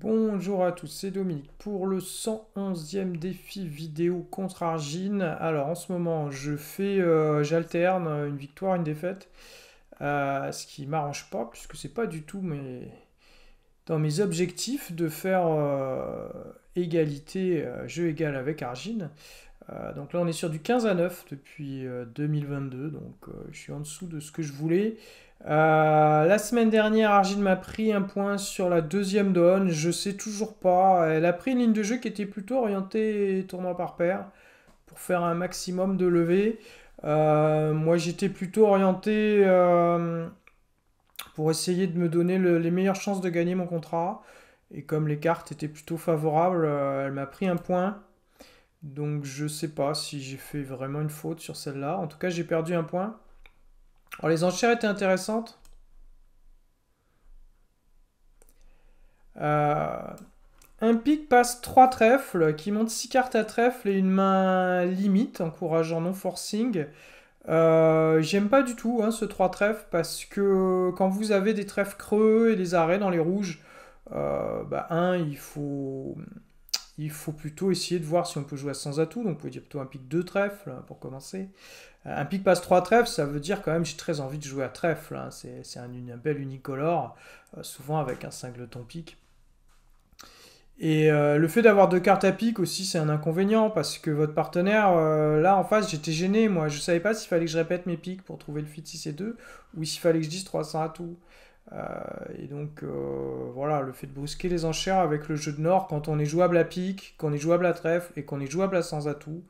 Bonjour à tous, c'est Dominique pour le 111e défi vidéo contre Argine. Alors en ce moment, je fais, euh, j'alterne une victoire, une défaite, euh, ce qui m'arrange pas puisque c'est pas du tout mes... dans mes objectifs de faire euh, égalité, jeu égal avec Argine. Euh, donc là, on est sur du 15 à 9 depuis 2022, euh, donc euh, je suis en dessous de ce que je voulais. la semaine dernière, Argile m'a pris un point sur la deuxième donne, je sais toujours pas. Elle a pris une ligne de jeu qui était plutôt orientée tournoi par paire pour faire un maximum de levées. moi, j'étais plutôt orienté pour essayer de me donner les meilleures chances de gagner mon contrat. Et comme les cartes étaient plutôt favorables, elle m'a pris un point. Donc je sais pas si j'ai fait vraiment une faute sur celle-là. En tout cas, j'ai perdu un point. Alors les enchères étaient intéressantes. Euh, un pic passe 3 trèfles, qui monte 6 cartes à trèfle et une main limite, encourageant non-forcing. Euh, j'aime pas du tout hein, ce 3 trèfles parce que quand vous avez des trèfles creux et des arrêts dans les rouges, euh, bah, un, il faut, il faut plutôt essayer de voir si on peut jouer à sans atouts, Donc, vous pouvez dire plutôt un pic 2 trèfle hein, pour commencer. Euh, un pic passe 3 trèfles, ça veut dire quand même j'ai très envie de jouer à trèfle. Hein. C'est un, bel unicolore, euh, souvent avec un singleton pic. Et euh, le fait d'avoir deux cartes à pic aussi, c'est un inconvénient parce que votre partenaire, là en face, j'étais gêné. Moi, je savais pas s'il fallait que je répète mes pics pour trouver le fit 6 et 2 ou s'il fallait que je dise 300 atouts. Euh, et donc euh, voilà, le fait de brusquer les enchères avec le jeu de Nord quand on est jouable à pique, qu'on est jouable à trèfle et qu'on est jouable à sans atout,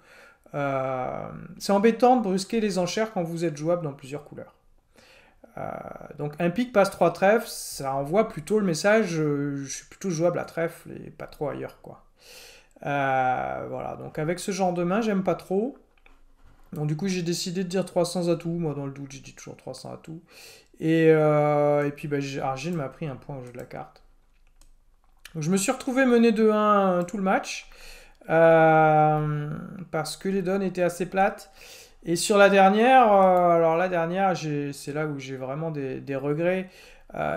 euh, c'est embêtant de brusquer les enchères quand vous êtes jouable dans plusieurs couleurs. donc un pic passe trois trèfles, ça envoie plutôt le message je suis plutôt jouable à trèfle et pas trop ailleurs quoi. voilà, donc avec ce genre de main, j'aime pas trop. Donc du coup, j'ai décidé de dire 300 atouts. Moi, dans le doute, j'ai dit toujours 300 atouts. Euh, et, puis bah, Argile m'a pris un point au jeu de la carte. je me suis retrouvé mené de 1 euh, tout le match. Euh, parce que les donnes étaient assez plates. Et sur la dernière, alors la dernière, c'est là où j'ai vraiment des, regrets.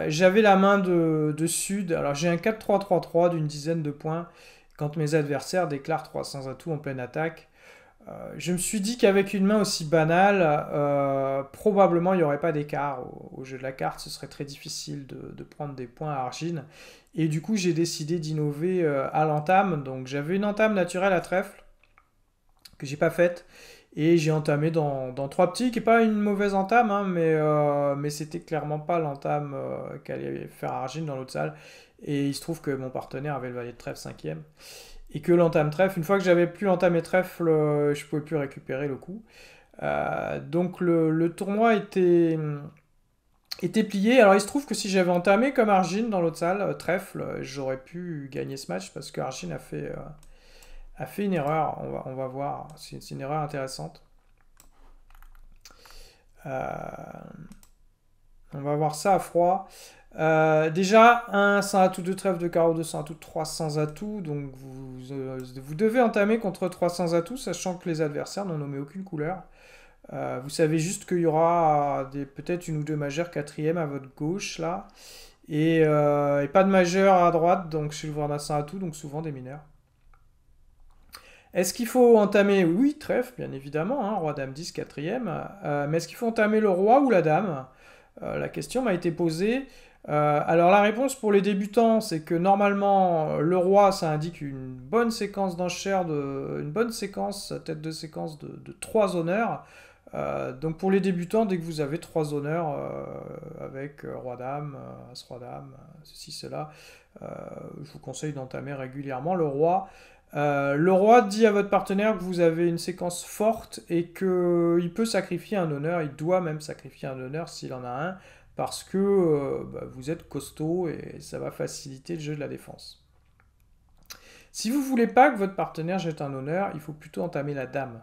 J'avais la main de, de Sud. Alors j'ai un 4-3-3-3 d'une dizaine de points quand mes adversaires déclarent 300 atouts en pleine attaque. Euh, je me suis dit qu'avec une main aussi banale, euh, probablement il n'y aurait pas d'écart au, jeu de la carte. Ce serait très difficile de, prendre des points à Argine. Et du coup, j'ai décidé d'innover euh, à l'entame. Donc j'avais une entame naturelle à trèfle que j'ai pas faite et j'ai entamé dans, trois petits, qui n'est pas une mauvaise entame, hein, mais, c'était clairement pas l'entame qu'allait faire Argine dans l'autre salle. Et il se trouve que mon partenaire avait le valet de trèfle cinquième et que l'entame trèfle. Une fois que j'avais pu l'entamer trèfle, je pouvais plus récupérer le coup. Euh, donc le, tournoi était, était plié. Alors il se trouve que si j'avais entamé comme Argin dans l'autre salle, euh, trèfle, j'aurais pu gagner ce match parce que a fait, euh, a fait une erreur. On va, on va voir, c'est une erreur intéressante. Euh... On va voir ça à froid. Euh, déjà, un sans atout deux trèfles, de carreau, 2 sans atout, 300 atouts. Donc euh, vous, devez entamer contre 300 atouts, sachant que les adversaires n'ont nommé aucune couleur. Euh, vous savez juste qu'il y aura peut-être une ou deux majeures quatrième à votre gauche là. Et, pas de majeur à droite, donc chez le d'un à atout, donc souvent des mineurs. Est-ce qu'il faut entamer Oui, trèfle, bien évidemment, hein, roi, dame, 10, quatrième. mais est-ce qu'il faut entamer le roi ou la dame euh, la question m'a été posée. Euh, alors la réponse pour les débutants, c'est que normalement euh, le roi, ça indique une bonne séquence d'enchères, une bonne séquence, tête de séquence de, de 3 honneurs. donc pour les débutants, dès que vous avez trois honneurs avec roi dame, as roi dame, ceci cela, je vous conseille d'entamer régulièrement le roi. Euh, le roi dit à votre partenaire que vous avez une séquence forte et qu'il euh, peut sacrifier un honneur, il doit même sacrifier un honneur s'il en a un, parce que euh, bah, vous êtes costaud et ça va faciliter le jeu de la défense. Si vous voulez pas que votre partenaire jette un honneur, il faut plutôt entamer la dame.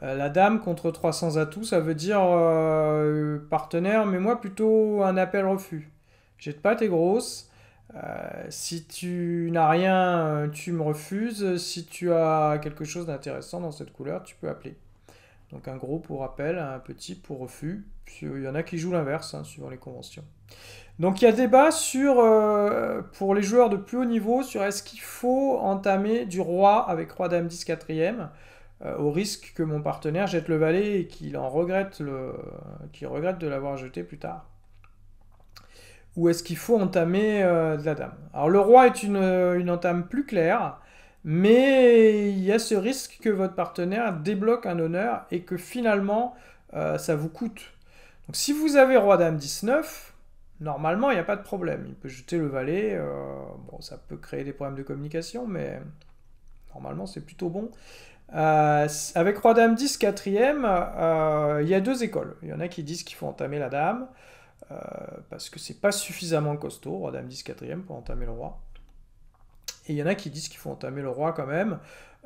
la dame contre 300 atouts, ça veut dire partenaire, mais moi plutôt un appel refus. Jette pas tes grosses, euh, si tu n'as rien, euh, tu me refuses. Si tu as quelque chose d'intéressant dans cette couleur, tu peux appeler. Donc un gros pour appel, un petit pour refus. Euh, il y en a qui jouent l'inverse, hein, suivant les conventions. Donc il y a débat sur, pour les joueurs de plus haut niveau, sur est-ce qu'il faut entamer du roi avec roi-dame 10 quatrième, au risque que mon partenaire jette le valet et qu'il en regrette, le, qu'il regrette de l'avoir jeté plus tard ou est-ce qu'il faut entamer euh, la dame Alors le roi est euh, une, entame plus claire, mais il y a ce risque que votre partenaire débloque un honneur et que finalement euh, ça vous coûte. Donc si vous avez roi-dame 19, normalement il n'y a pas de problème. Il peut jeter le valet, bon ça peut créer des problèmes de communication, mais normalement c'est plutôt bon. avec roi-dame 10, quatrième, il y a deux écoles. Il y en a qui disent qu'il faut entamer la dame. Euh, parce que c'est pas suffisamment costaud, roi dame 10 quatrième pour entamer le roi. Et il y en a qui disent qu'il faut entamer le roi quand même.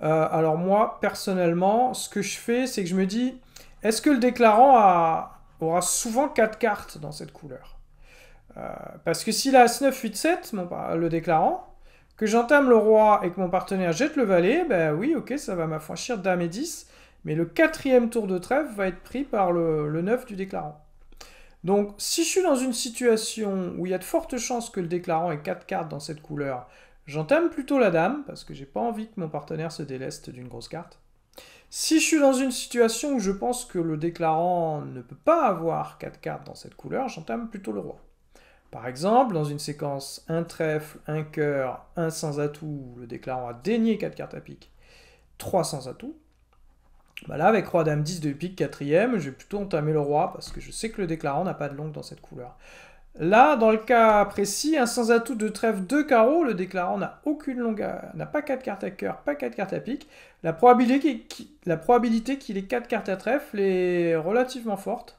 Euh, alors moi, personnellement, ce que je fais, c'est que je me dis, est-ce que le déclarant aura souvent 4 cartes dans cette couleur euh, Parce que s'il a As-9, 8-7, le déclarant, que j'entame le roi et que mon partenaire jette le valet, ben oui, ok, ça va m'affranchir dame et 10, mais le quatrième tour de trèfle va être pris par le 9 du déclarant. Donc, si je suis dans une situation où il y a de fortes chances que le déclarant ait 4 cartes dans cette couleur, j'entame plutôt la dame, parce que j'ai pas envie que mon partenaire se déleste d'une grosse carte. Si je suis dans une situation où je pense que le déclarant ne peut pas avoir 4 cartes dans cette couleur, j'entame plutôt le roi. Par exemple, dans une séquence un trèfle, un cœur, un sans atout, le déclarant a dénié 4 cartes à pique, 3 sans atout, bah là, avec roi dame 10 de pique, quatrième, je vais plutôt entamer le roi, parce que je sais que le déclarant n'a pas de longue dans cette couleur. Là, dans le cas précis, un sans atout de trèfle 2 carreaux, le déclarant n'a aucune longueur, n'a pas 4 cartes à cœur, pas 4 cartes à pique. La probabilité qu'il ait 4 cartes à trèfle est relativement forte.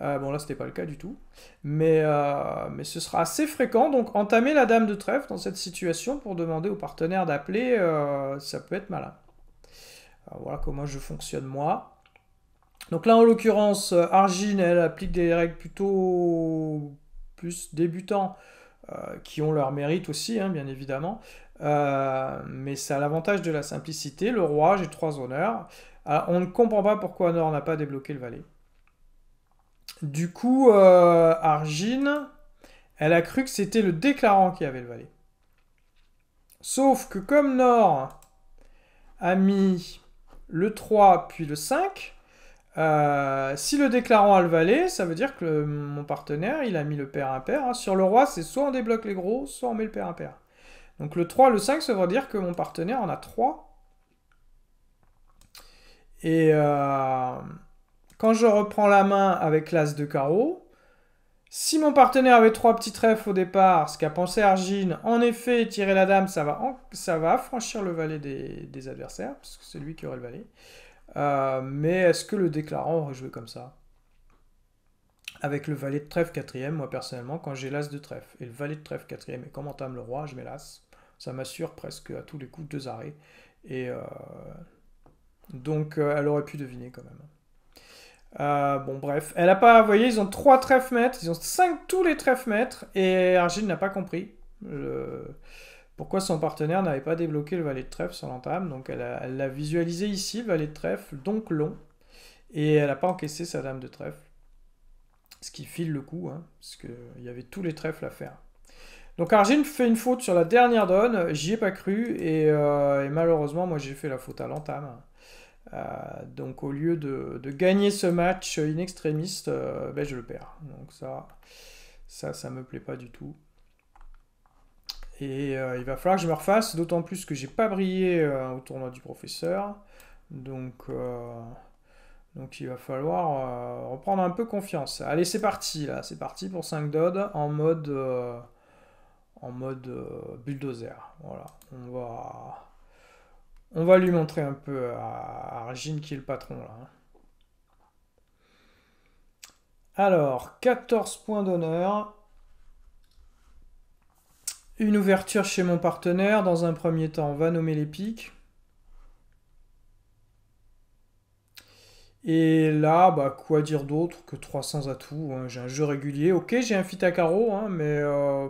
Euh, bon là c'était pas le cas du tout, mais, euh, mais ce sera assez fréquent, donc entamer la dame de trèfle dans cette situation pour demander au partenaire d'appeler, euh, ça peut être malin voilà comment je fonctionne moi. Donc là, en l'occurrence, euh, Argine, elle applique des règles plutôt plus débutants, euh, qui ont leur mérite aussi, hein, bien évidemment. Euh, mais c'est à l'avantage de la simplicité. Le roi, j'ai trois honneurs. Ah, on ne comprend pas pourquoi Nord n'a pas débloqué le valet. Du coup, euh, Argine, elle a cru que c'était le déclarant qui avait le valet. Sauf que comme Nord a mis le 3 puis le 5, euh, si le déclarant a le valet, ça veut dire que mon partenaire, il a mis le père impair. Hein. Sur le roi, c'est soit on débloque les gros, soit on met le père impair. Donc le 3, le 5, ça veut dire que mon partenaire en a 3. Et euh, quand je reprends la main avec l'as de carreau, si mon partenaire avait trois petits trèfles au départ, ce qu'a pensé Argine, en effet, tirer la dame, ça va, ça va franchir le valet des, adversaires, parce que c'est lui qui aurait le valet. Euh, mais est-ce que le déclarant aurait joué comme ça Avec le valet de trèfle quatrième, moi personnellement, quand j'ai l'as de trèfle, et le valet de trèfle quatrième, et quand entame le roi, je mets l'as. Ça m'assure presque à tous les coups deux arrêts. Et euh, donc, euh, elle aurait pu deviner quand même. Euh, bon, bref. Elle a pas. Vous voyez, ils ont 3 trèfles mètres. Ils ont 5 tous les trèfles mètres. Et Argine n'a pas compris pourquoi son partenaire n'avait pas débloqué le valet de trèfle sur l'entame. Donc, elle l'a visualisé ici, le valet de trèfle, donc long. Et elle n'a pas encaissé sa dame de trèfle. Ce qui file le coup, hein, parce qu'il y avait tous les trèfles à faire. Donc Argine fait une faute sur la dernière donne, j'y ai pas cru, et, euh, et malheureusement, moi j'ai fait la faute à l'entame. Euh, donc au lieu de, gagner ce match euh, in euh, ben, je le perds. Donc ça, ça, ça me plaît pas du tout. Et il va falloir que je me refasse, d'autant plus que j'ai pas brillé au tournoi du professeur. Donc, donc il va falloir reprendre un peu confiance. Allez, c'est parti là, c'est parti pour 5 dods en mode en mode bulldozer. Voilà, on va on va lui montrer un peu à Argin qui est le patron là. Hein. Alors, 14 points d'honneur. Une ouverture chez mon partenaire. Dans un premier temps, on va nommer les piques. Et là, bah, quoi dire d'autre que 300 atouts hein. J'ai un jeu régulier. Ok, j'ai un fit à carreau, hein, mais... Euh,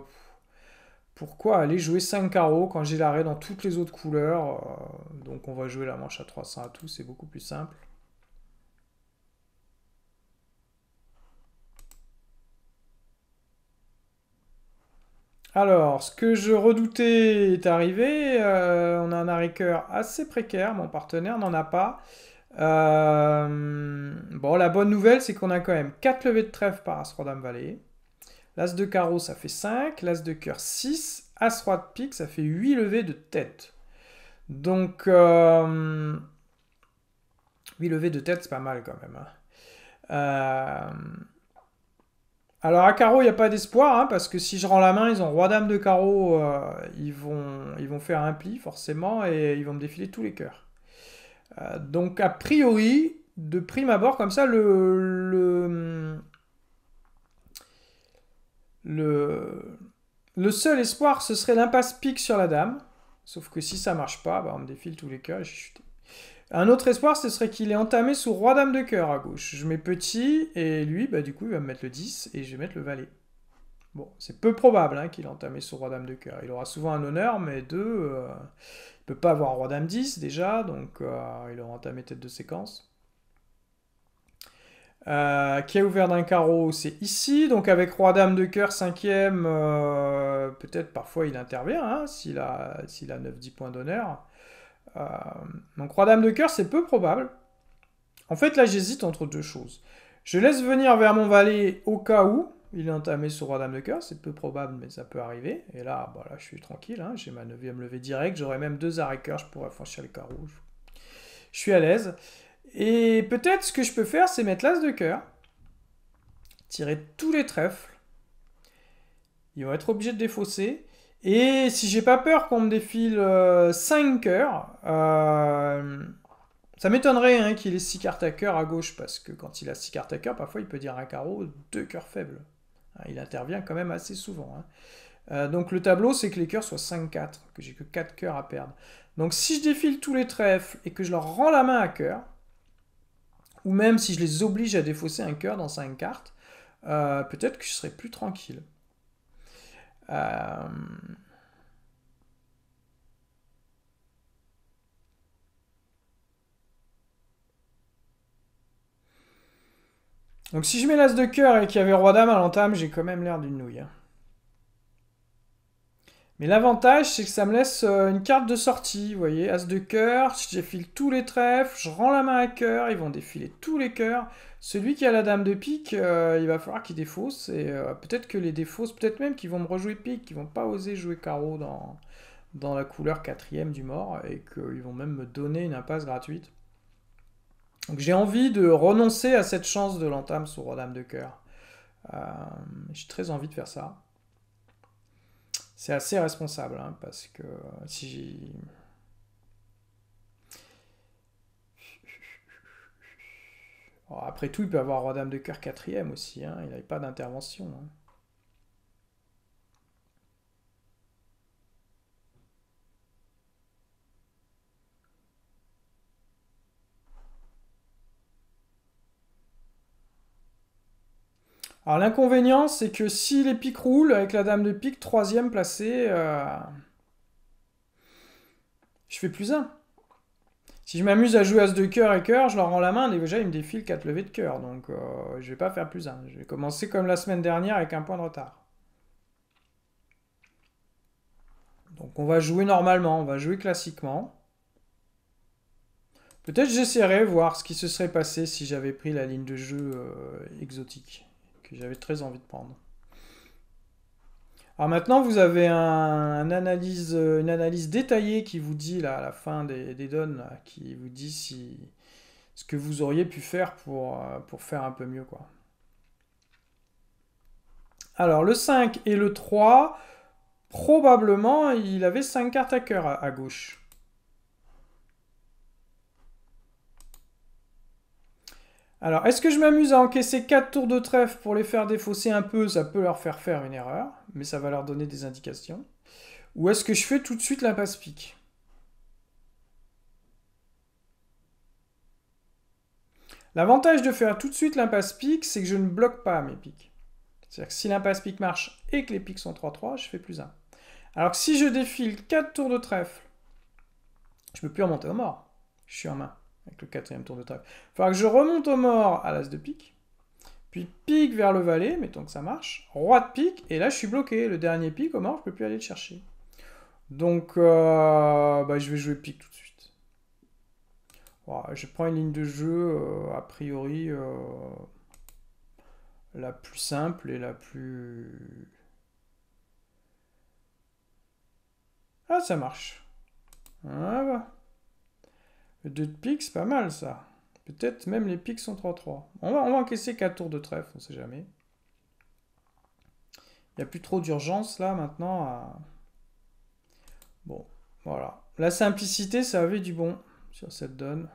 pourquoi aller jouer 5 carreaux quand j'ai l'arrêt dans toutes les autres couleurs euh, Donc on va jouer la manche à 300 à tout, c'est beaucoup plus simple. Alors, ce que je redoutais est arrivé. Euh, on a un arrêt cœur assez précaire. Mon partenaire n'en a pas. Euh, bon, la bonne nouvelle, c'est qu'on a quand même 4 levées de trèfle par as dame vallée L'as de carreau, ça fait 5. L'as de cœur, 6. As roi de pique, ça fait 8 levées de tête. Donc, 8 euh, levées de tête, c'est pas mal quand même. Hein. Euh, alors à carreau, il n'y a pas d'espoir, hein, parce que si je rends la main, ils ont roi-dame de carreau, euh, ils, vont, ils vont faire un pli forcément, et ils vont me défiler tous les cœurs. donc a priori, de prime abord, comme ça, le, le, seul espoir, ce serait l'impasse pique sur la dame. Sauf que si ça marche pas, bah, on me défile tous les cœurs et j'ai chuté. Un autre espoir, ce serait qu'il est entamé sous Roi-Dame de cœur à gauche. Je mets petit et lui, bah, du coup, il va me mettre le 10 et je vais mettre le valet. Bon, c'est peu probable hein, qu'il ait entamé sous Roi-Dame de cœur. Il aura souvent un honneur, mais deux, euh, Il ne peut pas avoir Roi-Dame 10 déjà, donc euh, il aura entamé tête de séquence. Euh, qui a ouvert d'un carreau, c'est ici. Donc avec Roi-Dame de cœur, cinquième, euh, peut-être parfois il intervient, hein, s'il a, 9-10 points d'honneur. Euh, donc Roi-Dame de cœur, c'est peu probable. En fait, là, j'hésite entre deux choses. Je laisse venir vers mon valet au cas où il est entamé sur Roi-Dame de cœur. C'est peu probable, mais ça peut arriver. Et là, bah, je suis tranquille. Hein. J'ai ma 9 levée directe. j'aurais même deux arrêts cœur. Je pourrais franchir le carreau. Je suis à l'aise. Et peut-être ce que je peux faire, c'est mettre l'as de cœur, tirer tous les trèfles. Ils vont être obligés de défausser. Et si j'ai pas peur qu'on me défile 5 euh, cœurs, euh, ça m'étonnerait hein, qu'il ait 6 cartes à cœur à gauche, parce que quand il a 6 cartes à cœur, parfois il peut dire un carreau, deux cœurs faibles. Hein, il intervient quand même assez souvent. Hein. Euh, donc le tableau, c'est que les cœurs soient 5-4, que j'ai que 4 cœurs à perdre. Donc si je défile tous les trèfles et que je leur rends la main à cœur, ou même si je les oblige à défausser un cœur dans cinq cartes, euh, peut-être que je serai plus tranquille. Euh. Donc si je mets l'as de cœur et qu'il y avait roi dame à l'entame, j'ai quand même l'air d'une nouille. Hein. Mais l'avantage, c'est que ça me laisse euh, une carte de sortie, vous voyez, As de cœur, je défile tous les trèfles, je rends la main à cœur, ils vont défiler tous les cœurs. Celui qui a la dame de pique, euh, il va falloir qu'il défausse, et euh, peut-être que les défausses, peut-être même qu'ils vont me rejouer pique, qu'ils vont pas oser jouer carreau dans, dans la couleur quatrième du mort, et qu'ils vont même me donner une impasse gratuite. Donc j'ai envie de renoncer à cette chance de l'entame sur la dame de cœur. j'ai très envie de faire ça. C'est assez responsable, hein, parce que euh, si j'ai... Après tout, il peut avoir Roi-Dame de cœur quatrième aussi, hein, il n'avait pas d'intervention. Hein. Alors l'inconvénient, c'est que si les piques roulent, avec la dame de pique, troisième placée, euh, je fais plus un. Si je m'amuse à jouer à de cœur et cœur, je leur rends la main, déjà ils me défilent 4 levées de cœur, donc je euh, je vais pas faire plus un. Je vais commencer comme la semaine dernière avec un point de retard. Donc on va jouer normalement, on va jouer classiquement. Peut-être j'essaierai voir ce qui se serait passé si j'avais pris la ligne de jeu euh, exotique que j'avais très envie de prendre. Alors maintenant, vous avez un, analyse, euh, une analyse détaillée qui vous dit, là, à la fin des, des donnes, qui vous dit si, ce que vous auriez pu faire pour, euh, pour faire un peu mieux. Quoi. Alors, le 5 et le 3, probablement, il avait 5 cartes à cœur à gauche. Alors, est-ce que je m'amuse à encaisser 4 tours de trèfle pour les faire défausser un peu Ça peut leur faire faire une erreur, mais ça va leur donner des indications. Ou est-ce que je fais tout de suite limpasse pique L'avantage de faire tout de suite l'impasse pique, c'est que je ne bloque pas mes piques. C'est-à-dire que si l'impasse pique marche et que les piques sont 3-3, je fais plus 1. Alors que si je défile 4 tours de trèfle, je ne peux plus remonter au mort. Je suis en main. Avec le quatrième tour de trèfle. Il faudra que je remonte au mort à l'as de pique. Puis pique vers le valet, mettons que ça marche. Roi de pique, et là je suis bloqué. Le dernier pique au mort, je peux plus aller le chercher. Donc euh, bah, je vais jouer pique tout de suite. je prends une ligne de jeu, euh, a priori, euh, la plus simple et la plus... Ah, ça marche. Ah, bah. 2 de pique, c'est pas mal ça. Peut-être même les piques sont 3-3. On va, encaisser 4 tours de trèfle, on sait jamais. Il n'y a plus trop d'urgence là maintenant. Bon, voilà. La simplicité, ça avait du bon sur cette donne.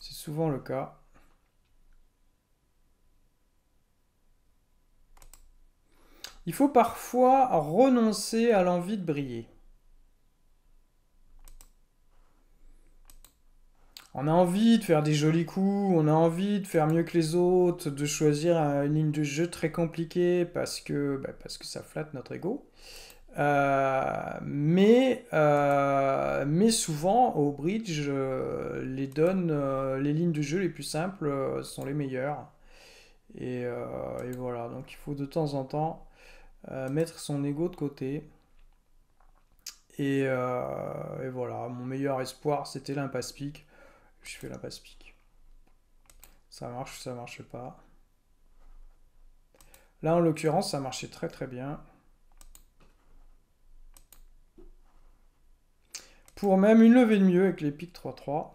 C'est souvent le cas. Il faut parfois renoncer à l'envie de briller. on a envie de faire des jolis coups, on a envie de faire mieux que les autres, de choisir euh, une ligne de jeu très compliquée parce que, bah, parce que ça flatte notre ego. Euh, mais, euh, mais souvent au bridge, les donnes, les lignes de jeu les plus simples sont les meilleures. Et, voilà, donc il faut de temps en temps mettre son ego de côté. Et, et voilà, mon meilleur espoir c'était l'impasse pique je fais la passe pique. Ça marche ou ça marche pas. Là, en l'occurrence, ça marchait très très bien. Pour même une levée de mieux avec les piques 3-3.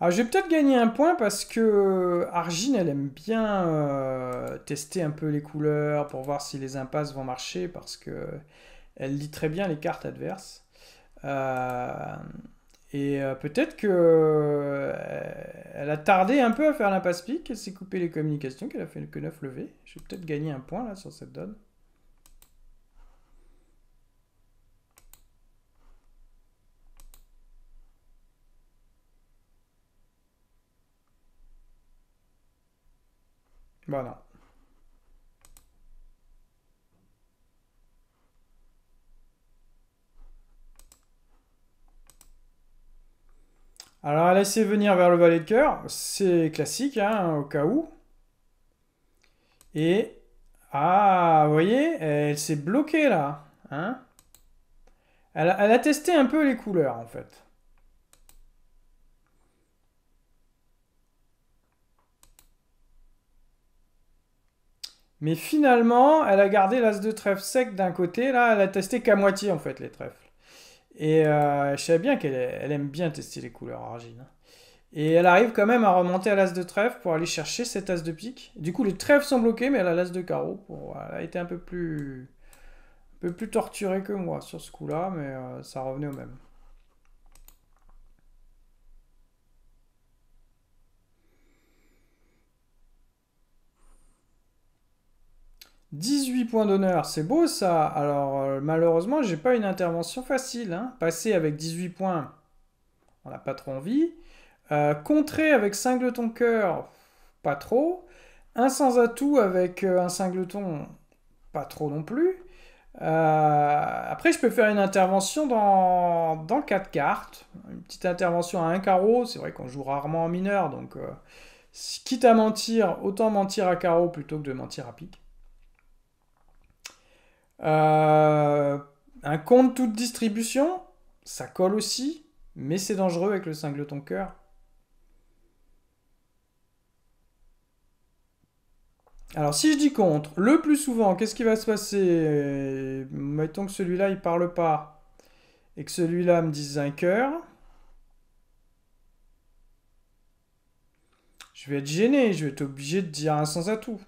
Alors, je peut-être gagner un point parce que euh, Argine, elle aime bien euh, tester un peu les couleurs pour voir si les impasses vont marcher parce que elle lit très bien les cartes adverses. Euh, et peut-être que elle a tardé un peu à faire l'impasse pique, elle s'est coupée les communications, qu'elle a fait que 9 levées. Je vais peut-être gagner un point là sur cette donne. alors elle Alors, laisser venir vers le valet de cœur, c'est classique, hein, au cas où. Et, ah, vous voyez, elle s'est bloquée là. Hein elle, elle a testé un peu les couleurs, en fait. Mais finalement, elle a gardé l'as de trèfle sec d'un côté. Là, elle a testé qu'à moitié, en fait, les trèfles. Et euh, je sais bien qu'elle aime bien tester les couleurs argile. Hein. Et elle arrive quand même à remonter à l'as de trèfle pour aller chercher cet as de pique. Du coup, les trèfles sont bloqués, mais elle a l'as de carreau. Pour... Euh, elle a été un peu plus, peu plus torturée que moi sur ce coup-là, mais euh, ça revenait au même. 18 points d'honneur, c'est beau ça. Alors euh, malheureusement, j'ai pas une intervention facile. Hein. Passer avec 18 points, on n'a pas trop envie. Euh, contrer avec singleton cœur, pas trop. Un sans atout avec euh, un singleton, pas trop non plus. après, je peux faire une intervention dans, dans 4 cartes. Une petite intervention à un carreau. C'est vrai qu'on joue rarement en mineur, donc quitte à mentir, autant mentir à carreau plutôt que de mentir à pique. Euh, un compte toute distribution, ça colle aussi, mais c'est dangereux avec le singleton cœur. Alors si je dis contre, le plus souvent, qu'est-ce qui va se passer Mettons que celui-là, il parle pas. Et que celui-là me dise un cœur. Je vais être gêné, je vais être obligé de dire un sens à tout.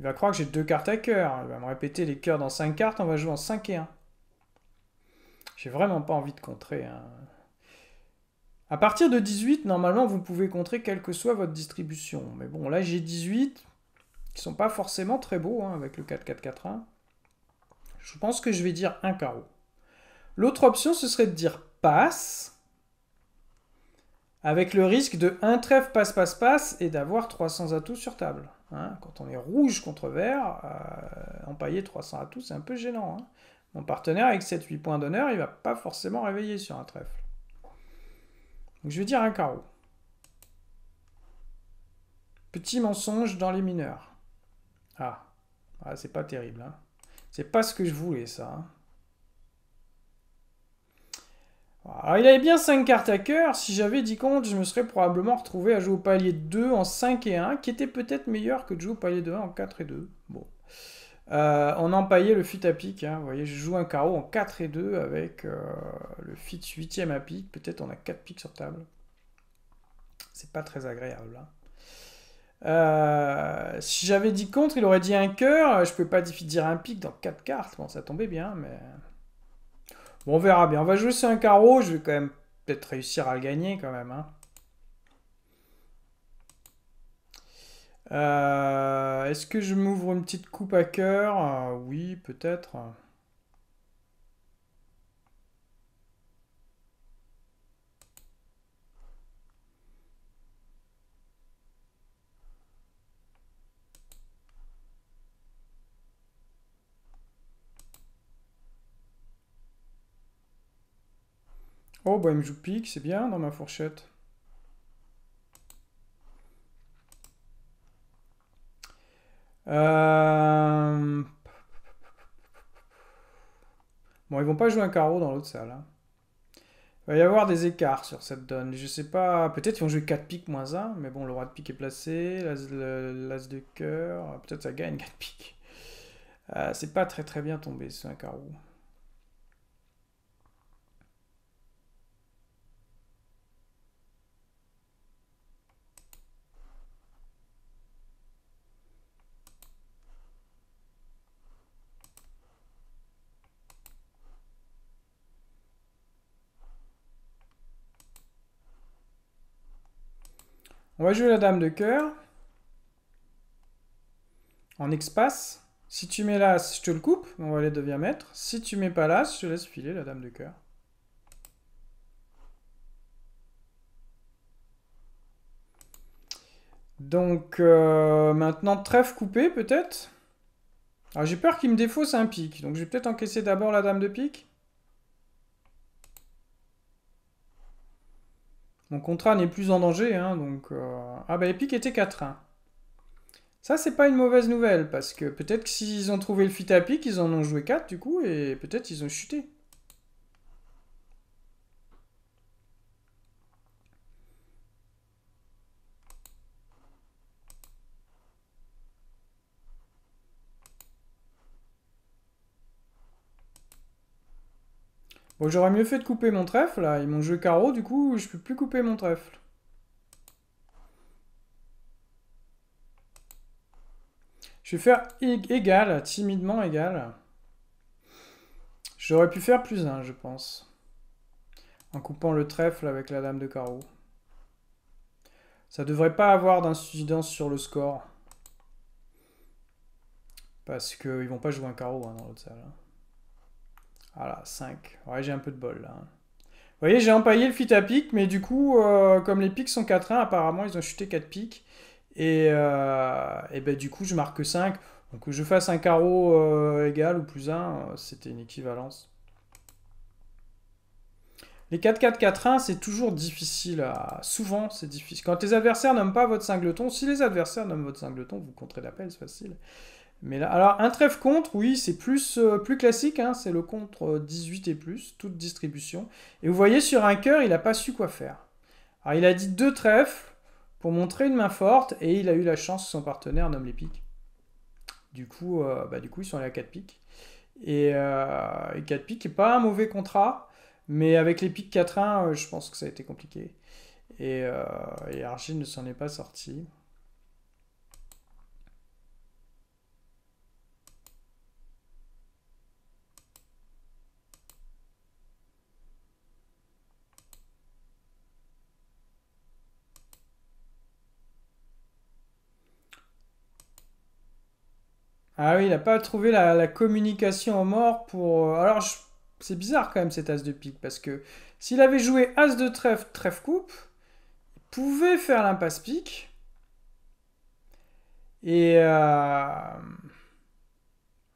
Il va croire que j'ai deux cartes à cœur. Il va me répéter les cœurs dans cinq cartes, on va jouer en 5 et 1. J'ai vraiment pas envie de contrer. Hein. À partir de 18, normalement, vous pouvez contrer quelle que soit votre distribution. Mais bon, là, j'ai 18, qui sont pas forcément très beaux, hein, avec le 4-4-4-1. Je pense que je vais dire un carreau. L'autre option, ce serait de dire passe, avec le risque de un trèfle passe-passe-passe et d'avoir 300 atouts sur table. Hein, quand on est rouge contre vert, euh, empailler 300 à tout, c'est un peu gênant. Hein. Mon partenaire, avec 7-8 points d'honneur, il va pas forcément réveiller sur un trèfle. Donc je vais dire un carreau. Petit mensonge dans les mineurs. Ah, ah c'est pas terrible. Hein. C'est pas ce que je voulais, ça. Alors, ah, il avait bien 5 cartes à cœur. Si j'avais dit contre, je me serais probablement retrouvé à jouer au palier 2 en 5 et 1, qui était peut-être meilleur que de jouer au palier 2 en 4 et 2. Bon. Euh, on empaillait le fit à pique. Hein. Vous voyez, je joue un carreau en 4 et 2 avec euh, le fit 8 à pique. Peut-être on a 4 piques sur table. C'est pas très agréable. Hein. Euh, si j'avais dit contre, il aurait dit un cœur. Je peux pas dire un pique dans 4 cartes. Bon, ça tombait bien, mais Bon, on verra bien. On va jouer sur un carreau. Je vais quand même peut-être réussir à le gagner quand même. Hein. Euh, est-ce que je m'ouvre une petite coupe à cœur euh, Oui, peut-être. Oh, bon, bah, il me joue pique, c'est bien dans ma fourchette. Euh, bon, ils vont pas jouer un carreau dans l'autre salle. Hein. Il va y avoir des écarts sur cette donne. Je sais pas, peut-être ils vont jouer 4 piques moins 1, mais bon, le roi de pique est placé, l'as de cœur, peut-être ça gagne 4 piques. Euh, c'est pas très très bien tombé, sur un carreau. On va jouer la dame de cœur. En espace. Si tu mets là, je te le coupe, on va aller devenir maître. Si tu mets pas là, je te laisse filer la dame de cœur. Donc euh, maintenant trèfle coupé peut-être. Alors ah, j'ai peur qu'il me défausse un pic, donc je vais peut-être encaisser d'abord la dame de pique. Mon contrat n'est plus en danger, hein, donc... Euh, ah bah Epic était 4-1. Hein. Ça, c'est pas une mauvaise nouvelle, parce que peut-être que s'ils ont trouvé le fit à Epic, ils en ont joué 4, du coup, et peut-être ils ont chuté. Bon, j'aurais mieux fait de couper mon trèfle, là. Ils m'ont joué carreau, du coup, je peux plus couper mon trèfle. Je vais faire égal, timidement égal. J'aurais pu faire plus 1, je pense. En coupant le trèfle avec la dame de carreau. Ça devrait pas avoir d'incidence sur le score. Parce qu'ils vont pas jouer un carreau hein, dans l'autre salle. Hein. Voilà, 5. Ouais, j'ai un peu de bol là. Vous voyez, j'ai empaillé le fit à pique, mais du coup, euh, comme les piques sont 4-1, apparemment, ils ont chuté 4 piques. Euh, et, ben, du coup, je marque 5. Donc que je fasse un carreau euh, égal ou plus 1, c'était une équivalence. Les 4-4-4-1, c'est toujours difficile. À... Souvent, c'est difficile. Quand tes adversaires n'aiment pas votre singleton, si les adversaires n'aiment votre singleton, vous contrez l'appel, c'est facile. Mais alors un trèfle contre, oui, c'est plus, euh, plus classique, hein, c'est le contre 18 euh, et plus, toute distribution. Et vous voyez sur un cœur, il n'a pas su quoi faire. Alors il a dit deux trèfles pour montrer une main forte, et il a eu la chance que son partenaire nomme les piques. Du coup, euh, bah, du coup ils sont allés à 4 piques. Et, 4 piques n'est pas un mauvais contrat, mais avec les piques 4-1, je pense que ça a été compliqué. Et, et ne s'en est pas sorti. Ah oui, il n'a pas trouvé la, communication en mort pour. Euh, alors, c'est bizarre quand même cet as de pique, parce que s'il avait joué as de trèfle, trèfle coupe, il pouvait faire l'impasse pique. Et. Euh,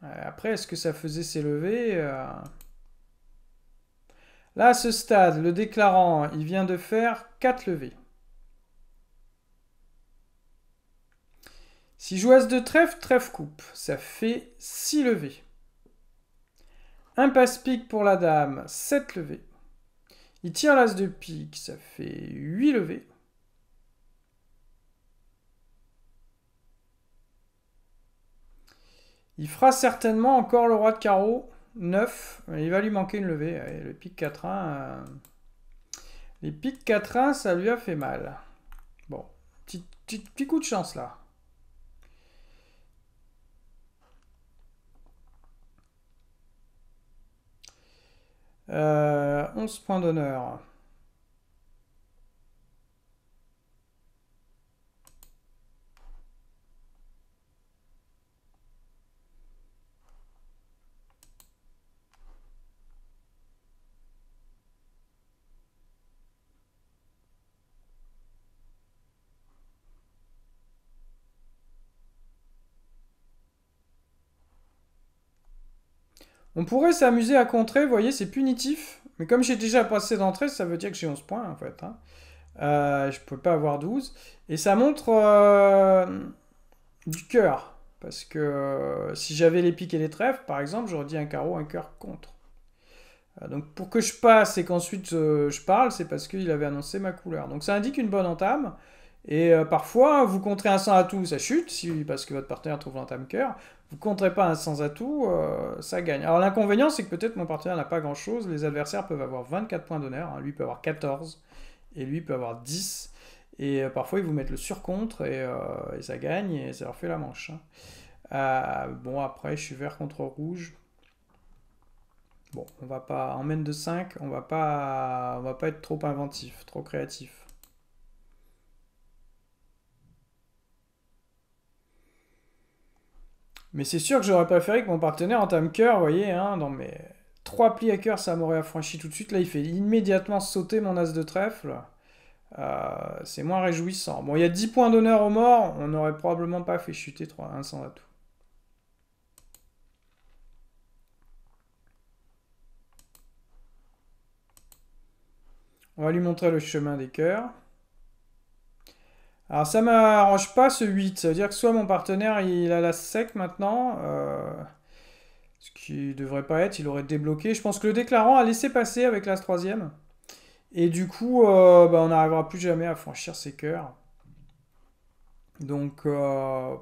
après, est-ce que ça faisait ses levées euh? Là, à ce stade, le déclarant, il vient de faire 4 levées. Si joue As de trèfle, trèfle coupe. Ça fait 6 levées. Un passe-pique pour la dame, 7 levées. Il tire l'As de pique, ça fait 8 levées. Il fera certainement encore le roi de carreau, 9. Il va lui manquer une levée. le pique 4-1. Euh, les piques 4-1, ça lui a fait mal. Bon, petit coup de chance là. 11 euh, points d'honneur. On pourrait s'amuser à contrer, vous voyez, c'est punitif. Mais comme j'ai déjà passé d'entrée, ça veut dire que j'ai 11 points, en fait. Hein. Euh, je ne peux pas avoir 12. Et ça montre euh, du cœur. Parce que euh, si j'avais les piques et les trèfles, par exemple, j'aurais dit un carreau, un cœur contre. donc pour que je passe et qu'ensuite je parle, c'est parce qu'il avait annoncé ma couleur. Donc ça indique une bonne entame. Et euh, parfois, vous contrez un sans atout, ça chute, si, parce que votre partenaire trouve l'entame-cœur. Vous contrez pas un sans atout, euh, ça gagne. Alors l'inconvénient, c'est que peut-être mon partenaire n'a pas grand-chose. Les adversaires peuvent avoir 24 points d'honneur, hein. lui peut avoir 14, et lui peut avoir 10. Et euh, parfois, ils vous mettent le surcontre, et, ça gagne, et ça leur fait la manche. Hein. bon, après, je suis vert contre rouge. Bon, on va pas... En mène de 5, on va pas, on va pas être trop inventif, trop créatif. Mais c'est sûr que j'aurais préféré que mon partenaire entame cœur, vous voyez, hein, dans mes trois plis à cœur, ça m'aurait affranchi tout de suite. Là, il fait immédiatement sauter mon as de trèfle. Euh, c'est moins réjouissant. Bon, il y a 10 points d'honneur aux morts, on n'aurait probablement pas fait chuter 3, 1 sans atout. On va lui montrer le chemin des cœurs. Alors ça m'arrange pas ce 8, ça veut dire que soit mon partenaire il a la sec maintenant, euh, ce qui devrait pas être, il aurait débloqué. Je pense que le déclarant a laissé passer avec la troisième. Et du coup, euh, bah, on n'arrivera plus jamais à franchir ses cœurs. Donc euh,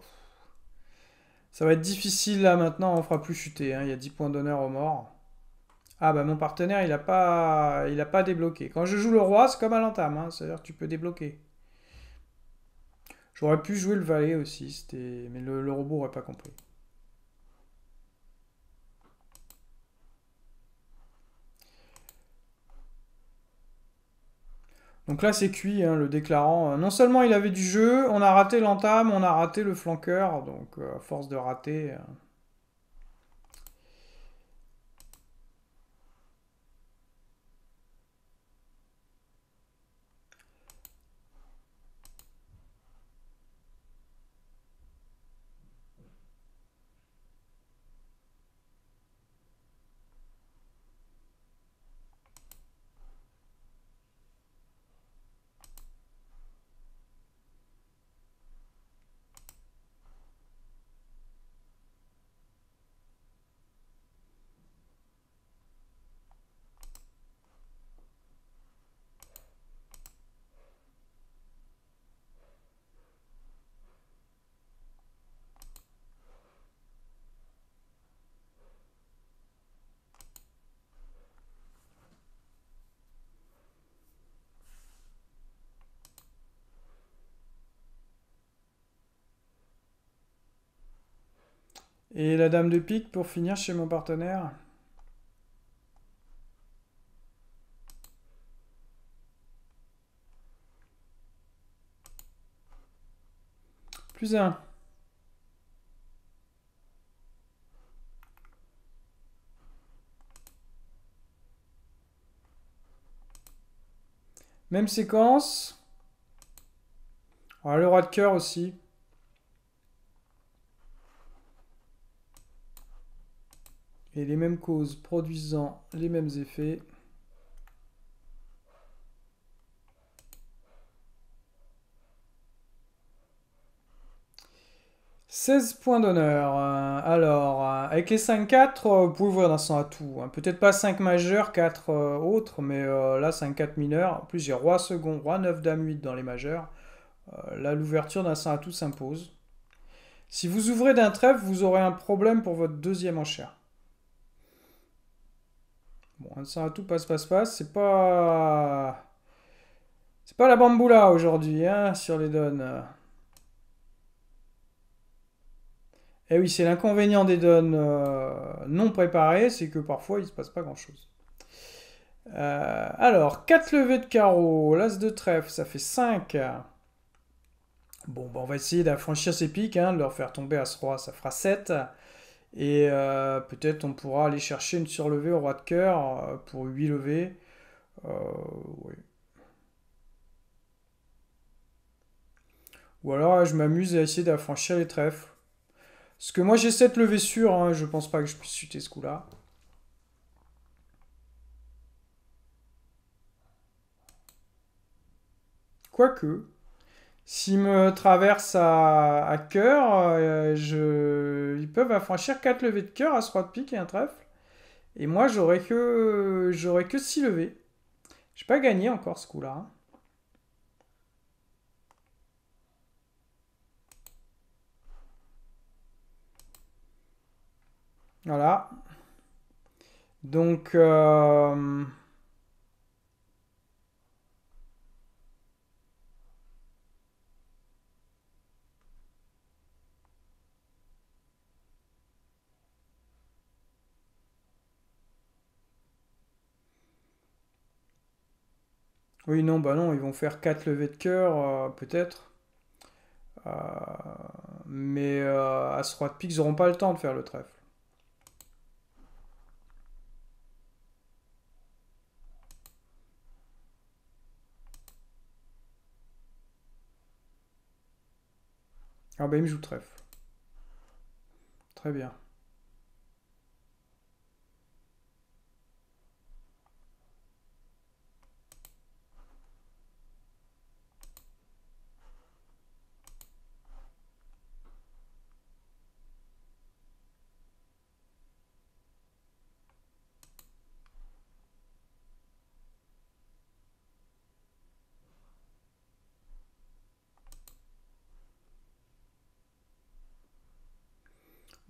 ça va être difficile là maintenant, on fera plus chuter, hein. il y a 10 points d'honneur aux morts. Ah bah mon partenaire il n'a pas, il a pas débloqué. Quand je joue le roi, c'est comme à l'entame, hein. c'est-à-dire que tu peux débloquer. J'aurais pu jouer le valet aussi, c'était... mais le, robot aurait pas compris. Donc là, c'est cuit, hein, le déclarant. Non seulement il avait du jeu, on a raté l'entame, on a raté le flanqueur. Donc, euh, à force de rater. Euh, Et la dame de pique pour finir chez mon partenaire. Plus un. Même séquence. Oh, le roi de cœur aussi. et les mêmes causes produisant les mêmes effets. « 16 points d'honneur. Euh, alors, euh, avec les 5-4, euh, vous pouvez ouvrir dans à tout. Hein. Peut-être pas 5 majeurs, 4 autres, mais là, 5-4 mineurs. En plus, j'ai roi second, roi 9, dame 8 dans les majeurs. Là, l'ouverture d'un à tout s'impose. Si vous ouvrez d'un trèfle, vous aurez un problème pour votre deuxième enchère. Bon, ça tout passe, passe, passe. C'est pas. C'est pas la bamboula aujourd'hui, hein, sur les donnes. Eh oui, c'est l'inconvénient des donnes euh, non préparées, c'est que parfois il se passe pas grand chose. Euh, alors, 4 levées de carreau, l'as de trèfle, ça fait 5. Bon, bah, on va essayer d'affranchir ces piques, hein, de leur faire tomber à ce roi, ça fera 7. Et euh, peut-être on pourra aller chercher une surlevée au roi de cœur euh, pour 8 levées. Euh, Ou alors je m'amuse à essayer d'affranchir les trèfles. Parce que moi j'ai 7 levées sûres, Je hein, je pense pas que je puisse chuter ce coup-là. Quoique. S'ils me traversent à, cœur, euh, ils peuvent affranchir 4 levées de cœur à 3 roi de pique et un trèfle. Et moi, j'aurais que, j'aurais que 6 levées. n'ai pas gagné encore ce coup-là. Voilà. Donc... Euh, Oui, non, bah non, ils vont faire 4 levées de cœur, euh, peut-être. Euh, mais euh, à ce roi de pique, ils n'auront pas le temps de faire le trèfle. Ah ben, il me joue trèfle. Très bien.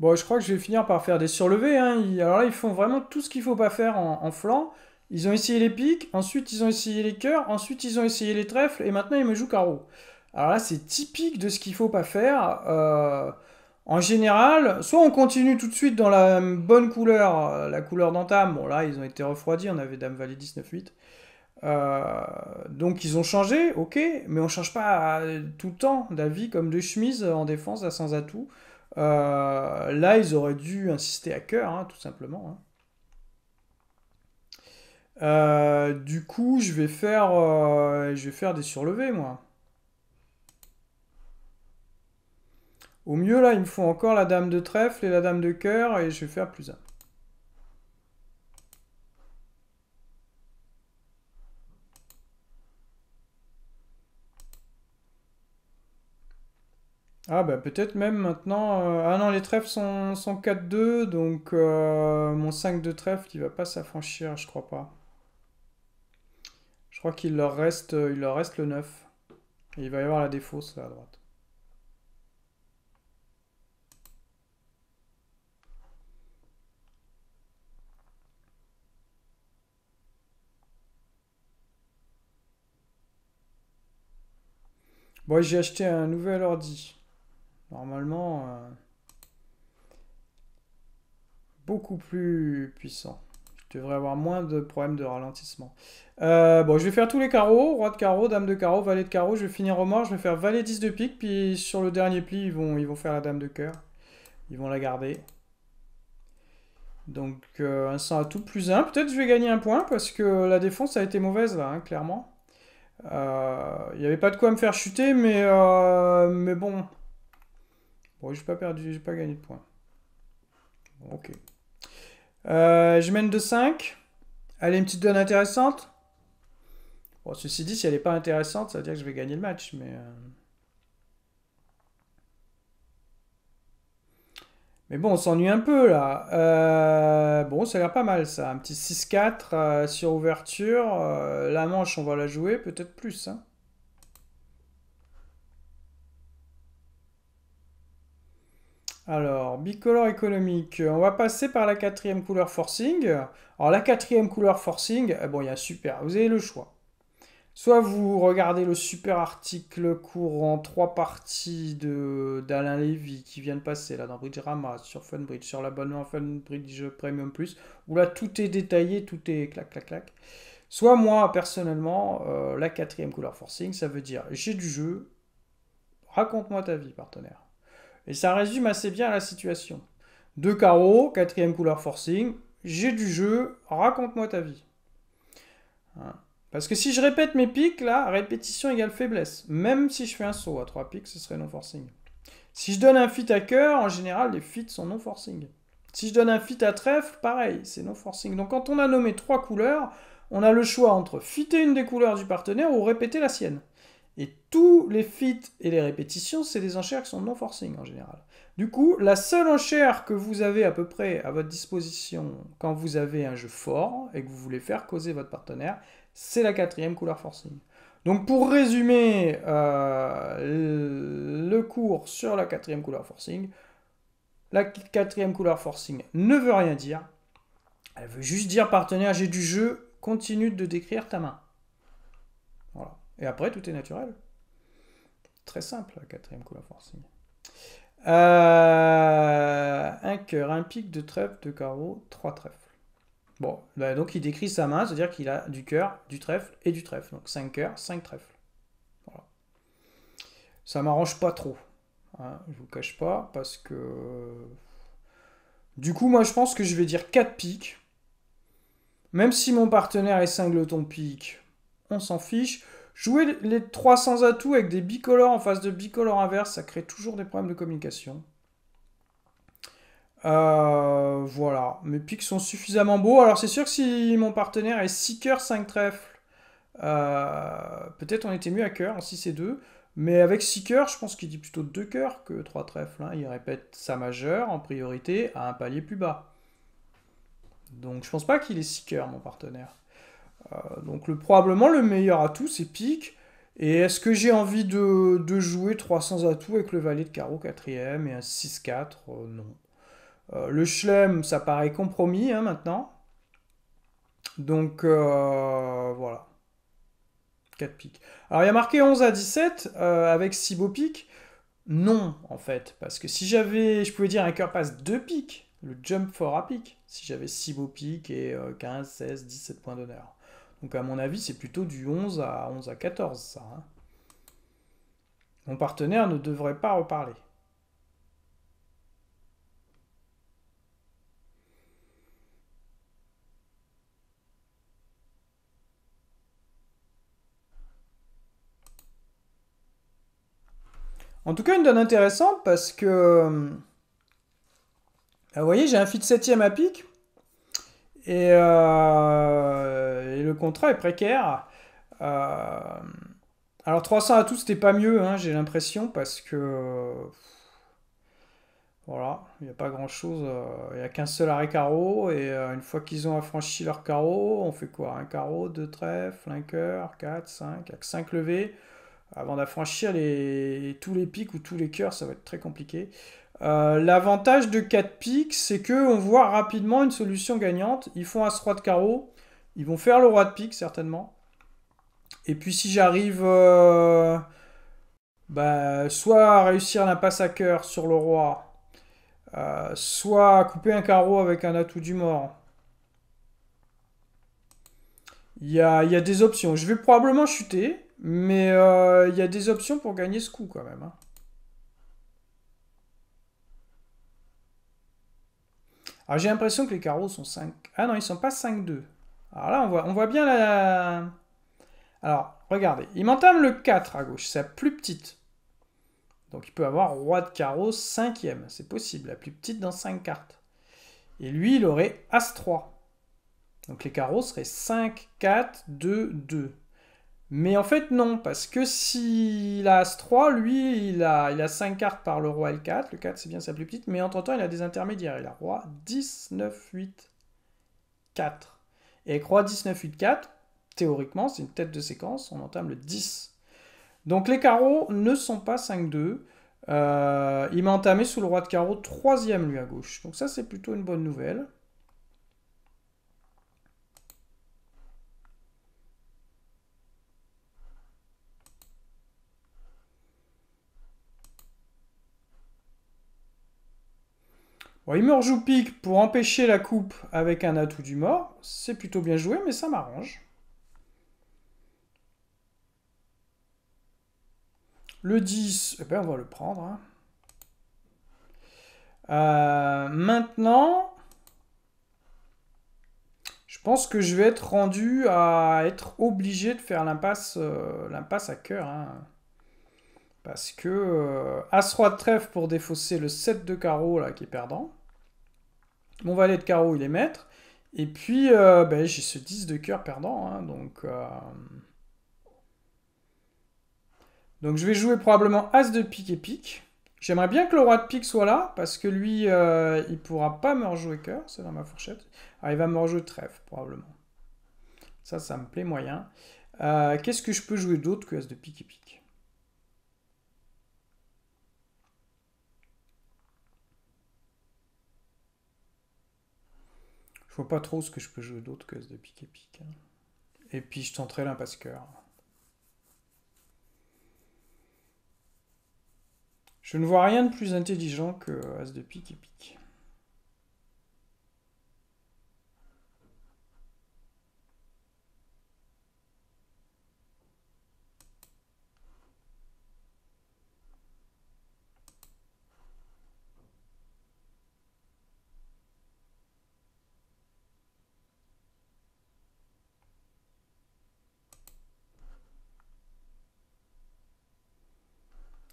Bon, je crois que je vais finir par faire des surlevés. Hein. alors là, ils font vraiment tout ce qu'il ne faut pas faire en, flanc. Ils ont essayé les piques, ensuite ils ont essayé les cœurs, ensuite ils ont essayé les trèfles, et maintenant ils me jouent carreau. Alors là, c'est typique de ce qu'il ne faut pas faire. Euh, en général, soit on continue tout de suite dans la bonne couleur, euh, la couleur d'entame. Bon là, ils ont été refroidis, on avait Dame Valet 19-8. Euh, donc ils ont changé, ok, mais on change pas tout le temps d'avis comme de chemise en défense, à sans atout. Euh, là, ils auraient dû insister à cœur, hein, tout simplement. Hein. Euh, du coup, je vais faire, euh, je vais faire des surlevés, moi. Au mieux, là, il me faut encore la dame de trèfle et la dame de cœur, et je vais faire plus 1. Ah bah peut-être même maintenant. Euh, ah non, les trèfles sont, 4-2, donc euh, mon 5 de trèfle qui va pas s'affranchir, je crois pas. Je crois qu'il leur reste, euh, il leur reste le 9. il va y avoir la défausse là à droite. Bon, j'ai acheté un nouvel ordi normalement euh, beaucoup plus puissant. Je devrais avoir moins de problèmes de ralentissement. Euh, bon, je vais faire tous les carreaux. Roi de carreau, dame de carreau, valet de carreau. Je vais finir au mort. Je vais faire valet 10 de pique. Puis sur le dernier pli, ils vont, ils vont faire la dame de cœur. Ils vont la garder. Donc euh, un 100 à tout plus 1. Peut-être je vais gagner un point parce que la défense a été mauvaise là, hein, clairement. Il n'y avait pas de quoi me faire chuter, mais, mais bon, Bon, j'ai pas perdu, j'ai pas gagné de points. ok. Euh, je mène de 5. Allez, une petite donne intéressante. Bon, ceci dit, si elle n'est pas intéressante, ça veut dire que je vais gagner le match, mais... Euh. Mais bon, on s'ennuie un peu, là. Euh, bon, ça a l'air pas mal, ça. Un petit 6-4 sur ouverture. la manche, on va la jouer, peut-être plus, hein. Alors, bicolore économique. On va passer par la quatrième couleur forcing. Alors, la quatrième couleur forcing, eh bon, il y a super, vous avez le choix. Soit vous regardez le super article courant, trois parties d'Alain Lévy qui vient de passer là dans Bridge Rama, sur Funbridge, sur l'abonnement Funbridge Premium Plus, où là tout est détaillé, tout est clac clac clac. Soit moi, personnellement, euh, la quatrième couleur forcing, ça veut dire j'ai du jeu, raconte-moi ta vie, partenaire. Et ça résume assez bien la situation. Deux carreaux, quatrième couleur forcing, j'ai du jeu, raconte-moi ta vie. Hein. Parce que si je répète mes pics, là, répétition égale faiblesse. Même si je fais un saut à trois pics, ce serait non forcing. Si je donne un fit à cœur, en général, les fits sont non forcing. Si je donne un fit à trèfle, pareil, c'est non forcing. Donc quand on a nommé trois couleurs, on a le choix entre fitter une des couleurs du partenaire ou répéter la sienne. Et tous les fits et les répétitions, c'est des enchères qui sont non forcing en général. Du coup, la seule enchère que vous avez à peu près à votre disposition quand vous avez un jeu fort et que vous voulez faire causer votre partenaire, c'est la quatrième couleur forcing. Donc pour résumer euh, le cours sur la quatrième couleur forcing, la quatrième couleur forcing ne veut rien dire. Elle veut juste dire partenaire, j'ai du jeu, continue de décrire ta main. Et après, tout est naturel. Très simple, la quatrième couleur forcing. Euh, un cœur, un pic, de trèfle, deux carreaux, trois trèfles. Bon, bah, donc il décrit sa main, c'est-à-dire qu'il a du cœur, du trèfle et du trèfle. Donc cinq cœurs, cinq trèfles. Voilà. Ça m'arrange pas trop. Hein, je vous cache pas, parce que. Du coup, moi je pense que je vais dire quatre piques. Même si mon partenaire est singleton pique, on s'en fiche. Jouer les 300 atouts avec des bicolores en face de bicolores inverses, ça crée toujours des problèmes de communication. Euh, voilà, mes piques sont suffisamment beaux. Alors c'est sûr que si mon partenaire est 6 cœurs, 5 trèfles, euh, peut-être on était mieux à cœur en 6 et 2. Mais avec 6 cœurs, je pense qu'il dit plutôt 2 cœurs que 3 trèfles. Hein. Il répète sa majeure en priorité à un palier plus bas. Donc je pense pas qu'il est 6 cœurs, mon partenaire. Euh, donc le, probablement le meilleur atout, c'est pique. Et est-ce que j'ai envie de, jouer 300 atouts avec le valet de carreau 4 et un 6-4 euh, Non. Euh, le Schlem, ça paraît compromis hein, maintenant. Donc voilà. 4 piques. Alors il y a marqué 11 à 17 avec 6 beaux piques. Non, en fait. Parce que si j'avais, je pouvais dire un cœur passe 2 piques, le jump for à pique, si j'avais 6 beaux piques et 15, 16, 17 points d'honneur. Donc à mon avis, c'est plutôt du 11 à 11 à 14, ça. Hein. Mon partenaire ne devrait pas reparler. En tout cas, une donne intéressante parce que... Euh, vous voyez, j'ai un fit septième à pique. Euh, et, le contrat est précaire. Euh, alors 300 à tous, c'était pas mieux, hein, j'ai l'impression, parce que... Voilà, il n'y a pas grand-chose. Euh, il n'y a qu'un seul arrêt carreau. Et une fois qu'ils ont affranchi leur carreau, on fait quoi Un carreau, deux trèfles, un cœur, quatre, cinq. Il cinq levées. Avant d'affranchir tous les pics ou tous les cœurs, ça va être très compliqué. Euh, l'avantage de 4 piques, c'est qu'on voit rapidement une solution gagnante. Ils font un roi de carreau. Ils vont faire le roi de pique, certainement. Et puis si j'arrive euh, bah, soit à réussir passe à cœur sur le roi, euh, soit à couper un carreau avec un atout du mort. Il y a, des options. Je vais probablement chuter, mais il y a des options pour gagner ce coup quand même. Hein. Alors ah, j'ai l'impression que les carreaux sont 5. Ah non, ils sont pas 5-2. Alors là, on voit, on voit bien la... Alors, regardez, il m'entame le 4 à gauche, c'est la plus petite. Donc il peut avoir roi de carreaux 5 ème c'est possible, la plus petite dans 5 cartes. Et lui, il aurait As-3. Donc les carreaux seraient 5, 4, 2, 2. Mais en fait, non, parce que s'il a As-3, lui, il a, 5 cartes par le Roi l 4. Le 4, c'est bien sa plus petite, mais entre-temps, il a des intermédiaires. Il a Roi 10, 9, 8, 4. Et avec Roi 19, 8, 4, théoriquement, c'est une tête de séquence, on entame le 10. Donc les carreaux ne sont pas 5-2. Euh, il m'a entamé sous le Roi de carreau, 3ème lui, à gauche. Donc ça, c'est plutôt une bonne nouvelle. il me rejoue pique pour empêcher la coupe avec un atout du mort. C'est plutôt bien joué, mais ça m'arrange. Le 10, eh ben, on va le prendre. Hein. Euh, maintenant, je pense que je vais être rendu à être obligé de faire l'impasse euh, à cœur. Hein. Parce que euh, As-Roi de trèfle pour défausser le 7 de carreau là, qui est perdant. Mon valet de carreau, il est maître. Et puis, euh, ben, j'ai ce 10 de cœur perdant. Hein, donc, euh, donc, je vais jouer probablement As de pique et pique. J'aimerais bien que le roi de pique soit là, parce que lui, il euh, il pourra pas me rejouer cœur. C'est dans ma fourchette. Ah, il va me rejouer trèfle, probablement. Ça, ça me plaît moyen. Qu'est-ce que je peux jouer d'autre que As de pique et pique pas trop ce que je peux jouer d'autre que de pique et pique. Hein. Et puis je tenterai l'impasse-cœur. Je ne vois rien de plus intelligent que euh, As de pique et pique.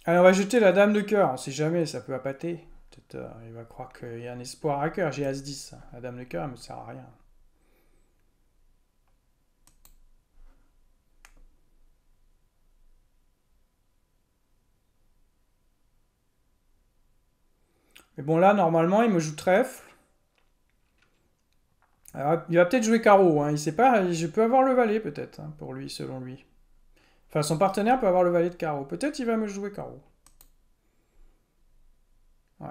Alors on va jeter la dame de cœur. On sait jamais, ça peut appâter. Peut-être euh, il va croire qu'il y a un espoir à cœur. J'ai As-10. La dame de cœur, elle me sert à rien. Mais bon, là, normalement, il me joue trèfle. il va peut-être jouer carreau. Hein. Il sait pas. Je peux avoir le valet, peut-être, hein, pour lui, selon lui. Enfin, son partenaire peut avoir le valet de carreau. Peut-être il va me jouer carreau. Ouais.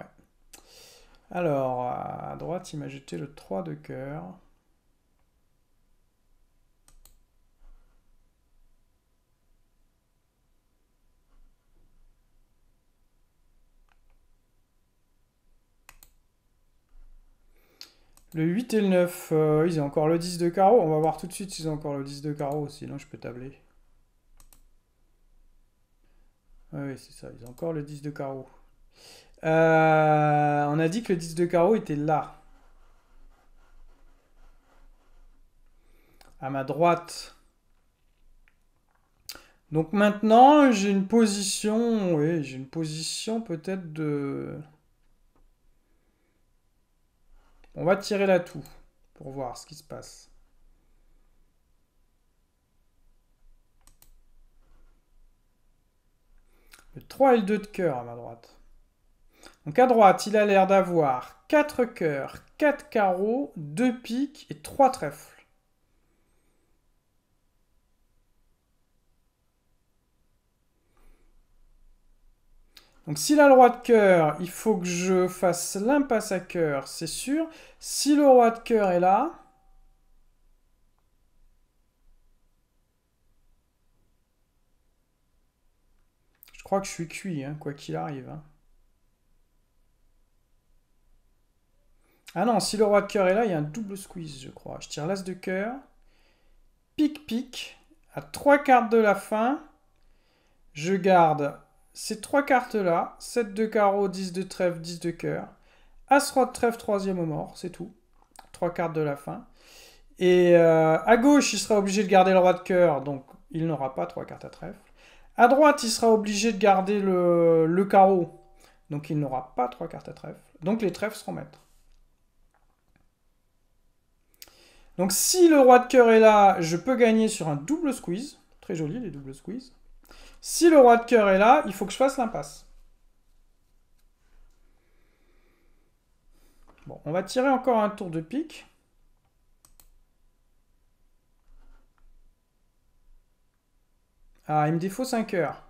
Alors, à droite, il m'a jeté le 3 de cœur. Le 8 et le 9, euh, ils ont encore le 10 de carreau. On va voir tout de suite s'ils ont encore le 10 de carreau, sinon je peux tabler. Oui, c'est ça. Ils ont encore le 10 de carreau. Euh, on a dit que le 10 de carreau était là. À ma droite. Donc maintenant, j'ai une position... Oui, j'ai une position peut-être de... On va tirer la toux pour voir ce qui se passe. 3 et le 2 de cœur à ma droite. Donc à droite, il a l'air d'avoir 4 cœurs, 4 carreaux, 2 piques et 3 trèfles. Donc s'il a le roi de cœur, il faut que je fasse l'impasse à cœur, c'est sûr. Si le roi de cœur est là, Je crois que je suis cuit, hein, quoi qu'il arrive. Hein. Ah non, si le roi de cœur est là, il y a un double squeeze, je crois. Je tire l'as de cœur. Pic, pique. À trois cartes de la fin, je garde ces trois cartes-là. 7 de carreau, 10 de trèfle, 10 de cœur. As, roi de trèfle, troisième au mort, c'est tout. Trois cartes de la fin. Et euh, à gauche, il sera obligé de garder le roi de cœur, donc il n'aura pas trois cartes à trèfle. À droite, il sera obligé de garder le, carreau. Donc il n'aura pas trois cartes à trèfle. Donc les trèfles seront maîtres. Donc si le roi de cœur est là, je peux gagner sur un double squeeze. Très joli les doubles squeeze. Si le roi de cœur est là, il faut que je fasse l'impasse. Bon, on va tirer encore un tour de pique. Ah, il me défaut 5 heures.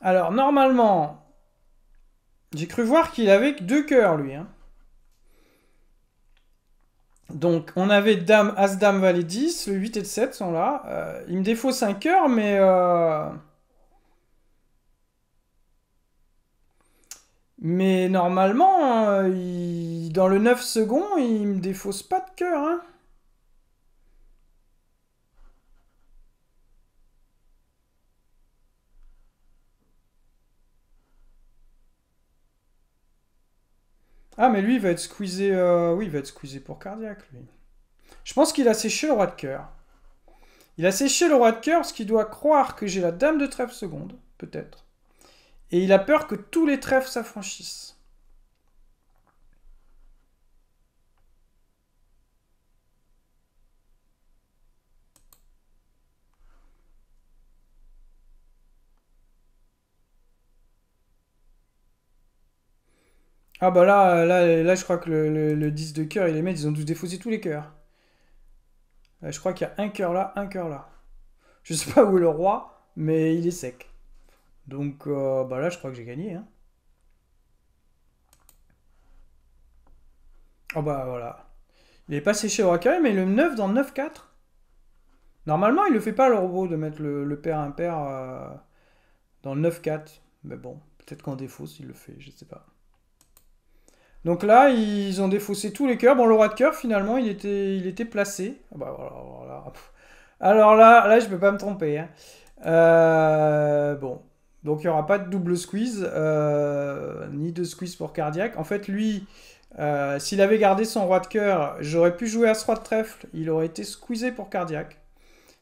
Alors, normalement, j'ai cru voir qu'il avait deux cœurs, lui. Hein. Donc on avait Dame, As, Dame, Valet 10, le 8 et le 7 sont là. Euh, il me défaut 5 heures, mais... Euh, mais normalement, euh, dans le 9 secondes, il me défausse pas de cœur. Hein. Ah, mais lui, il va être squeezé. Euh, oui, il va être squeezé pour cardiaque, lui. Je pense qu'il a séché le roi de cœur. Il a séché le roi de cœur, ce qui doit croire que j'ai la dame de trèfle seconde, peut-être. Et il a peur que tous les trèfles s'affranchissent. Ah bah là, là, là je crois que le, 10 de cœur et les maîtres, ils ont tous défaussé tous les cœurs. Euh, je crois qu'il y a un cœur là, un cœur là. Je sais pas où est le roi, mais il est sec. Donc euh, bah là, je crois que j'ai gagné. Hein. Ah bah voilà. Il est séché au roi carré, mais le 9 dans 9-4. Normalement, il le fait pas le robot de mettre le, père impair euh, dans 9-4. Mais bon, peut-être qu'en défaut, s'il le fait, je sais pas. Donc là, ils ont défaussé tous les cœurs. Bon, le roi de cœur, finalement, il était, il était placé. alors, ah bah, là, alors là, là, je peux pas me tromper. Hein. Euh, bon, donc il n'y aura pas de double squeeze, euh, ni de squeeze pour cardiaque. En fait, lui, euh, s'il avait gardé son roi de cœur, j'aurais pu jouer à ce roi de trèfle, il aurait été squeezé pour cardiaque.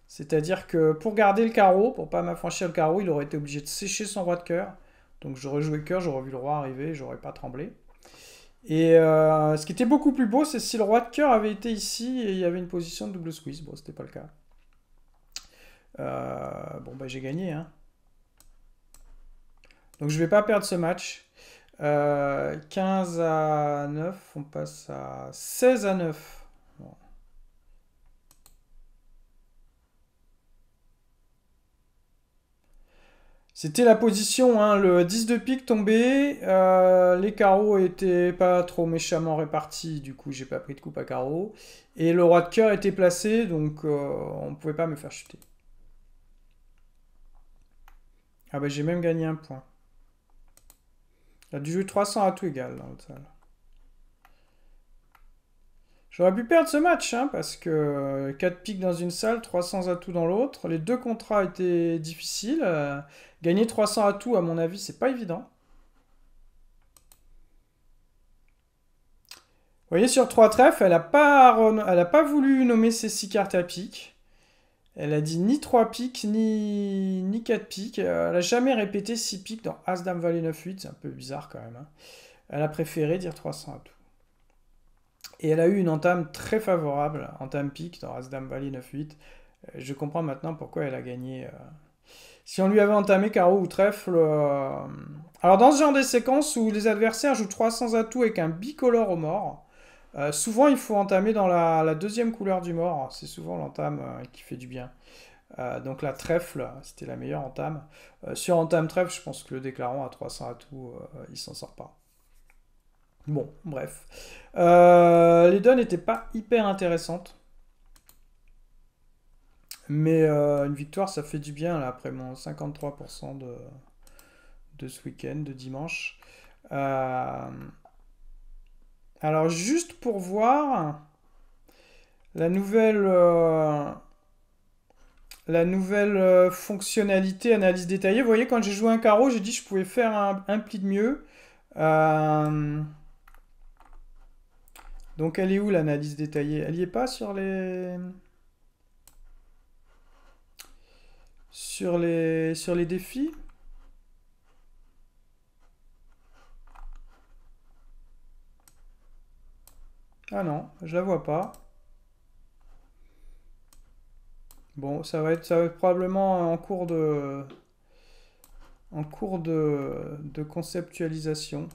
C'est-à-dire que pour garder le carreau, pour ne pas m'affranchir le carreau, il aurait été obligé de sécher son roi de cœur. Donc j'aurais joué cœur, j'aurais vu le roi arriver, j'aurais pas tremblé. Et euh, ce qui était beaucoup plus beau, c'est si le roi de cœur avait été ici et il y avait une position de double squeeze. Bon, ce n'était pas le cas. Euh, bon, bah j'ai gagné. Hein. Donc je vais pas perdre ce match. 15 euh, à 9, on passe à 16 à 9. C'était la position, hein, le 10 de pique tombé, euh, les carreaux étaient pas trop méchamment répartis, du coup j'ai pas pris de coupe à carreaux, et le roi de cœur était placé, donc on euh, on pouvait pas me faire chuter. Ah ben, j'ai même gagné un point. Il ah, a du jeu 300 à tout égal dans le salle. J'aurais pu perdre ce match, hein, parce que 4 euh, pics dans une salle, 300 atouts dans l'autre. Les deux contrats étaient difficiles. Euh, gagner 300 atouts, à mon avis, c'est pas évident. Vous voyez, sur 3 trèfles, elle n'a pas, pas voulu nommer ses 6 cartes à pique. Elle a dit ni 3 piques, ni, ni 4 piques. Euh, elle n'a jamais répété 6 piques dans Asdam Valley 9-8. C'est un peu bizarre quand même. Hein. Elle a préféré dire 300 atouts. Et elle a eu une entame très favorable, entame pique dans Asdam Valley 9-8. Euh, je comprends maintenant pourquoi elle a gagné. Euh. Si on lui avait entamé carreau ou trèfle. Euh, alors, dans ce genre de séquences où les adversaires jouent 300 atouts avec un bicolore au mort, souvent il faut entamer dans la, deuxième couleur du mort. C'est souvent l'entame qui fait du bien. donc la trèfle, c'était la meilleure entame. sur entame trèfle, je pense que le déclarant à 300 atouts, il s'en sort pas. Bon, bref. Euh, les deux n'étaient pas hyper intéressantes. Mais euh, une victoire, ça fait du bien là, après mon 53% de, ce week-end, de dimanche. Euh, alors, juste pour voir, la nouvelle, la nouvelle fonctionnalité analyse détaillée, vous voyez, quand j'ai joué un carreau, j'ai dit que je pouvais faire un, un pli de mieux. Donc elle est où l'analyse détaillée Elle n'y est pas sur les... Sur les, défis Ah non, je la vois pas. Bon, ça va être, ça va être probablement en cours de, en cours de conceptualisation.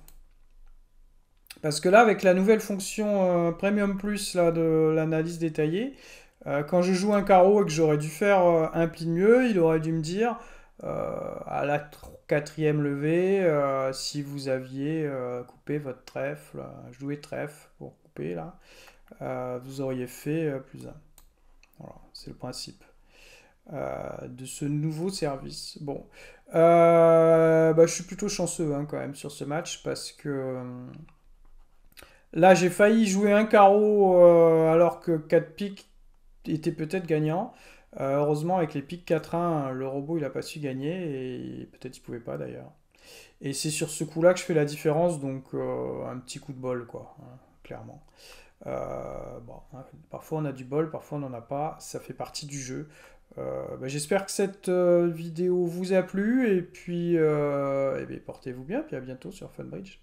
Parce que là, avec la nouvelle fonction euh, Premium Plus de l'analyse détaillée, euh, quand je joue un carreau et que j'aurais dû faire euh, un pli de mieux, il aurait dû me dire à la quatrième levée si vous aviez coupé votre trèfle, joué trèfle pour couper là, vous auriez fait plus 1. Voilà, c'est le principe. de ce nouveau service. Bon, bah, je suis plutôt chanceux hein, quand même sur ce match parce que Là, j'ai failli jouer un carreau euh, alors que 4 piques était peut-être gagnant. Euh, heureusement, avec les piques 4-1, le robot il a pas su gagner et peut-être il pouvait pas d'ailleurs. Et c'est sur ce coup-là que je fais la différence, donc euh, un petit coup de bol, quoi, hein, clairement. Hein, parfois on a du bol, parfois on n'en a pas, ça fait partie du jeu. Bah, j'espère que cette vidéo vous a plu et puis, puis eh portez-vous bien, puis à bientôt sur Funbridge.